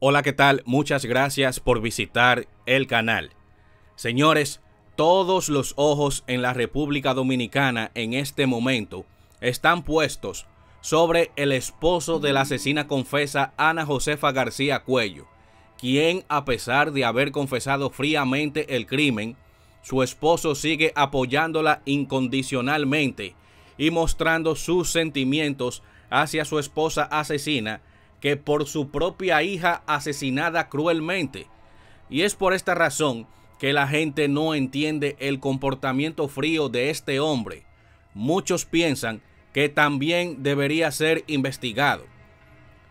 Hola, ¿qué tal? Muchas gracias por visitar el canal. Señores, todos los ojos en la República Dominicana en este momento están puestos sobre el esposo de la asesina confesa Ana Josefa García Cuello, quien a pesar de haber confesado fríamente el crimen, su esposo sigue apoyándola incondicionalmente y mostrando sus sentimientos hacia su esposa asesina que por su propia hija asesinada cruelmente. Y es por esta razón que la gente no entiende el comportamiento frío de este hombre. Muchos piensan que también debería ser investigado.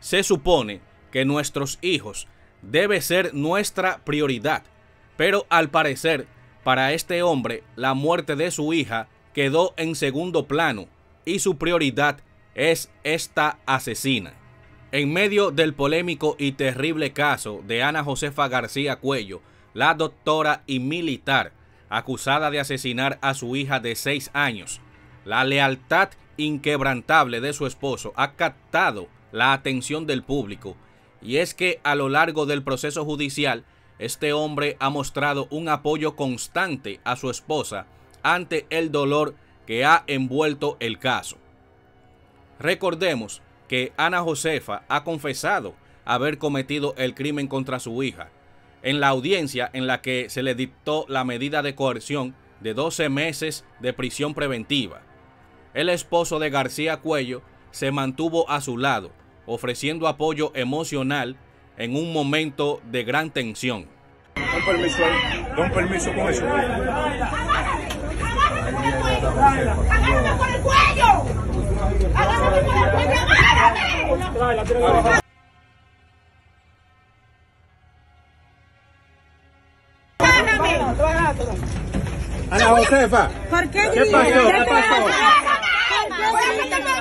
Se supone que nuestros hijos debe ser nuestra prioridad, pero al parecer para este hombre la muerte de su hija quedó en segundo plano y su prioridad es esta asesina. En medio del polémico y terrible caso de Ana Josefa García Cuello, la doctora y militar acusada de asesinar a su hija de 6 años, la lealtad inquebrantable de su esposo ha captado la atención del público y es que a lo largo del proceso judicial este hombre ha mostrado un apoyo constante a su esposa ante el dolor que ha envuelto el caso. Recordemos que Ana Josefa ha confesado haber cometido el crimen contra su hija. En la audiencia en la que se le dictó la medida de coerción de 12 meses de prisión preventiva, el esposo de García Cuello se mantuvo a su lado, ofreciendo apoyo emocional en un momento de gran tensión. permiso, el cuello. el cuello. Ana Josefa. ¿Por qué? ¿Qué ¿Qué pasó? ¿Qué pasó?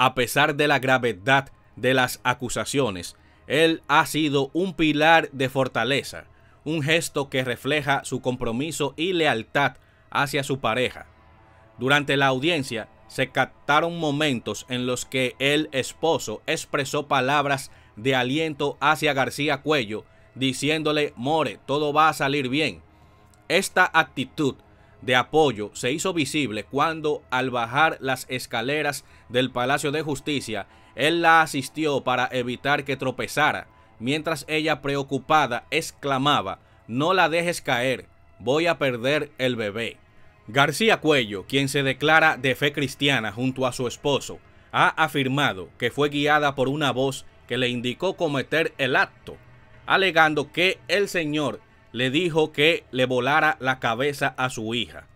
A pesar de la gravedad de las acusaciones, él ha sido un pilar de fortaleza, un gesto que refleja su compromiso y lealtad hacia su pareja. Durante la audiencia se captaron momentos en los que el esposo expresó palabras de aliento hacia García Cuello diciéndole, More, todo va a salir bien. Esta actitud de apoyo se hizo visible cuando al bajar las escaleras del Palacio de Justicia, él la asistió para evitar que tropezara, mientras ella preocupada exclamaba, no la dejes caer, voy a perder el bebé. García Cuello, quien se declara de fe cristiana junto a su esposo, ha afirmado que fue guiada por una voz que le indicó cometer el acto alegando que el señor le dijo que le volara la cabeza a su hija.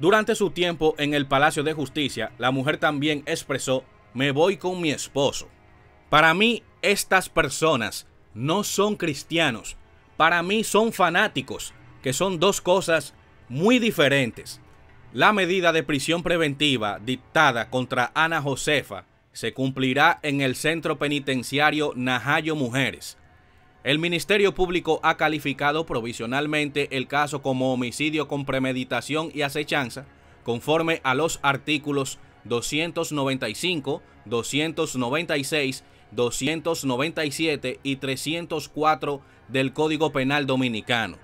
Durante su tiempo en el Palacio de Justicia, la mujer también expresó, me voy con mi esposo. Para mí, estas personas no son cristianos, para mí son fanáticos, que son dos cosas muy diferentes. La medida de prisión preventiva dictada contra Ana Josefa se cumplirá en el Centro Penitenciario Najayo Mujeres, el Ministerio Público ha calificado provisionalmente el caso como homicidio con premeditación y acechanza, conforme a los artículos 295, 296, 297 y 304 del Código Penal Dominicano.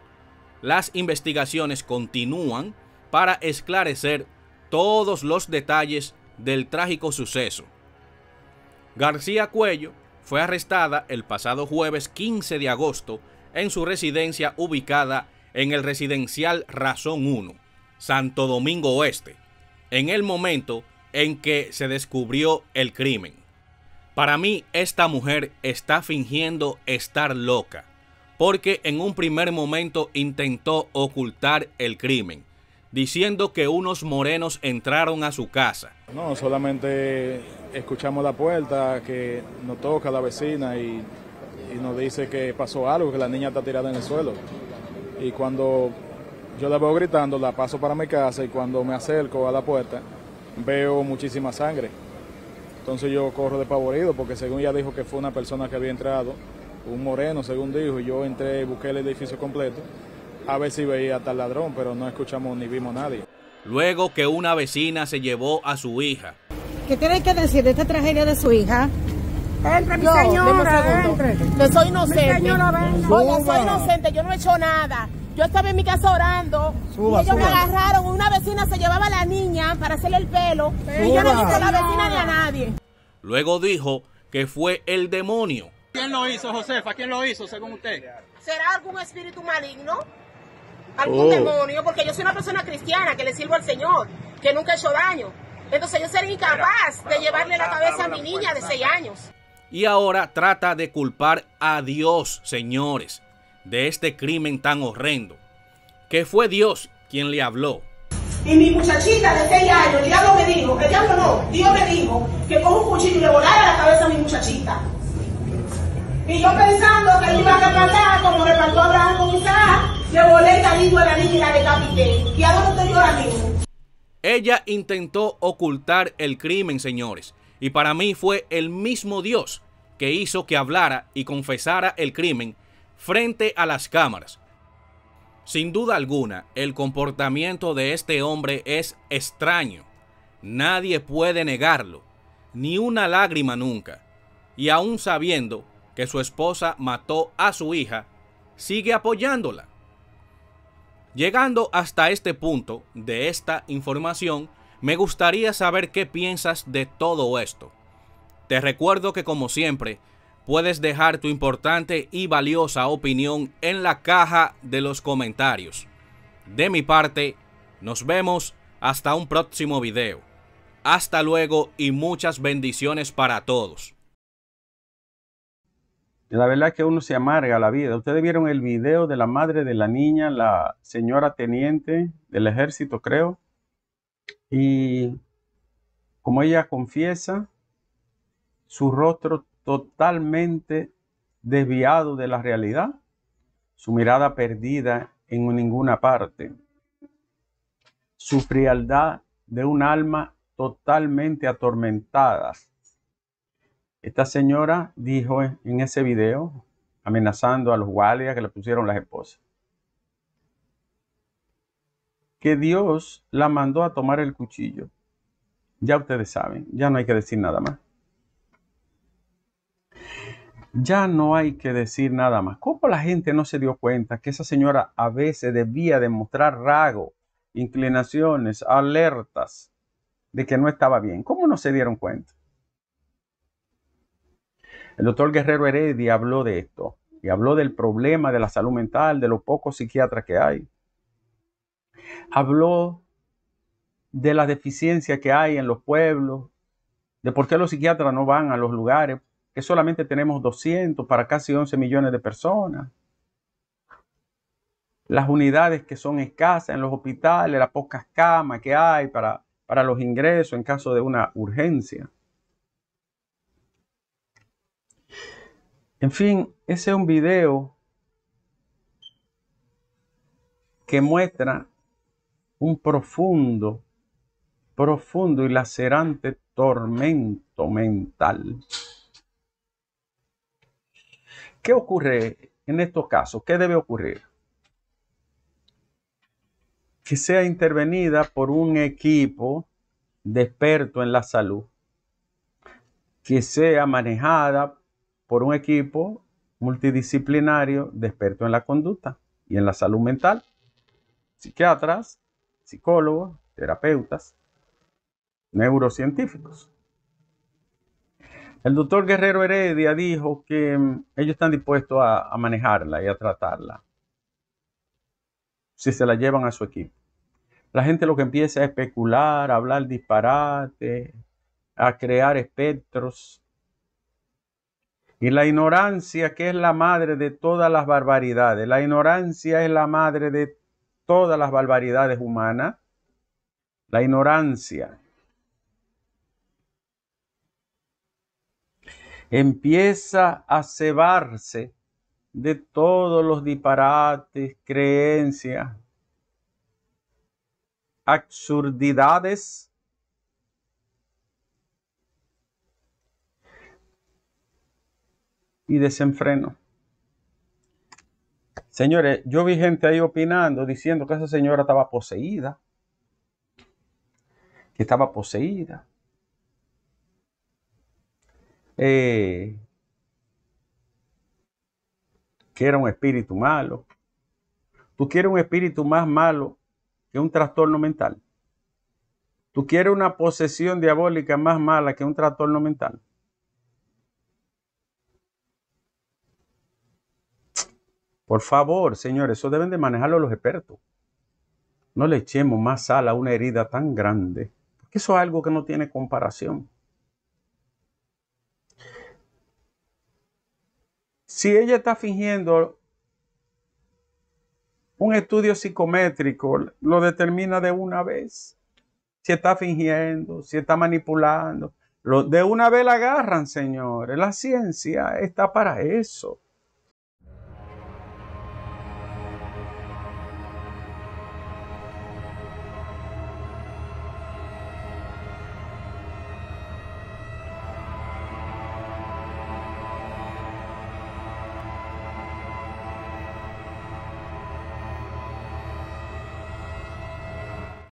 Las investigaciones continúan para esclarecer todos los detalles del trágico suceso. García Cuello fue arrestada el pasado jueves 15 de agosto en su residencia ubicada en el residencial Razón 1, Santo Domingo Oeste, en el momento en que se descubrió el crimen. Para mí, esta mujer está fingiendo estar loca, porque en un primer momento intentó ocultar el crimen, diciendo que unos morenos entraron a su casa. No, solamente escuchamos la puerta que nos toca la vecina y, nos dice que pasó algo, que la niña está tirada en el suelo. Y cuando yo la veo gritando, la paso para mi casa y cuando me acerco a la puerta, veo muchísima sangre. Entonces yo corro despavorido porque según ella dijo que fue una persona que había entrado, un moreno según dijo, y yo entré, busqué el edificio completo a ver si veía tal ladrón, pero no escuchamos ni vimos nadie. Luego que una vecina se llevó a su hija. ¿Qué tiene que decir de esta tragedia de su hija? Entre, mi yo, señora, Yo soy inocente. Mi soy inocente, yo no he hecho nada. Yo estaba en mi casa orando. y ellos me agarraron. Una vecina se llevaba a la niña para hacerle el pelo. Y yo no he a la vecina ni a nadie. Luego dijo que fue el demonio. ¿Quién lo hizo, Josefa? ¿Quién lo hizo, según usted? ¿Será algún espíritu maligno? algún oh. demonio, porque yo soy una persona cristiana que le sirvo al Señor, que nunca he hecho daño. Entonces yo sería incapaz de llevarle la cabeza a mi niña de 6 años. Y ahora trata de culpar a Dios, señores, de este crimen tan horrendo, que fue Dios quien le habló. Y mi muchachita de 6 años, el lo me dijo, el diablo no, Dios me dijo que con un cuchillo le volara la cabeza a mi muchachita. Y yo pensando que iba a repartar como repartó Abraham con Isaac, ella intentó ocultar el crimen, señores, y para mí fue el mismo Dios que hizo que hablara y confesara el crimen frente a las cámaras. Sin duda alguna, el comportamiento de este hombre es extraño. Nadie puede negarlo, ni una lágrima nunca. Y aún sabiendo que su esposa mató a su hija, sigue apoyándola. Llegando hasta este punto de esta información, me gustaría saber qué piensas de todo esto. Te recuerdo que como siempre, puedes dejar tu importante y valiosa opinión en la caja de los comentarios. De mi parte, nos vemos hasta un próximo video. Hasta luego y muchas bendiciones para todos. La verdad es que uno se amarga la vida. Ustedes vieron el video de la madre de la niña, la señora teniente del ejército, creo. Y como ella confiesa, su rostro totalmente desviado de la realidad, su mirada perdida en ninguna parte, su frialdad de un alma totalmente atormentada esta señora dijo en ese video, amenazando a los guardias que le pusieron las esposas, que Dios la mandó a tomar el cuchillo. Ya ustedes saben, ya no hay que decir nada más. Ya no hay que decir nada más. ¿Cómo la gente no se dio cuenta que esa señora a veces debía demostrar rago, inclinaciones, alertas de que no estaba bien? ¿Cómo no se dieron cuenta? El doctor Guerrero Heredia habló de esto y habló del problema de la salud mental, de los pocos psiquiatras que hay. Habló de la deficiencia que hay en los pueblos, de por qué los psiquiatras no van a los lugares, que solamente tenemos 200 para casi 11 millones de personas. Las unidades que son escasas en los hospitales, las pocas camas que hay para, para los ingresos en caso de una urgencia. En fin, ese es un video que muestra un profundo, profundo y lacerante tormento mental. ¿Qué ocurre en estos casos? ¿Qué debe ocurrir? Que sea intervenida por un equipo de experto en la salud, que sea manejada por un equipo multidisciplinario de expertos en la conducta y en la salud mental, psiquiatras, psicólogos, terapeutas, neurocientíficos. El doctor Guerrero Heredia dijo que mm, ellos están dispuestos a, manejarla y a tratarla si se la llevan a su equipo. La gente lo que empieza a especular, a hablar disparate, a crear espectros y la ignorancia que es la madre de todas las barbaridades. La ignorancia es la madre de todas las barbaridades humanas. La ignorancia. Empieza a cebarse de todos los disparates, creencias, absurdidades y desenfreno. Señores, yo vi gente ahí opinando, diciendo que esa señora estaba poseída, que estaba poseída. Eh, que era un espíritu malo. ¿Tú quieres un espíritu más malo que un trastorno mental? ¿Tú quieres una posesión diabólica más mala que un trastorno mental? Por favor, señores, eso deben de manejarlo los expertos. No le echemos más sal a una herida tan grande, porque eso es algo que no tiene comparación. Si ella está fingiendo un estudio psicométrico, lo determina de una vez. Si está fingiendo, si está manipulando. Lo, de una vez la agarran, señores. La ciencia está para eso.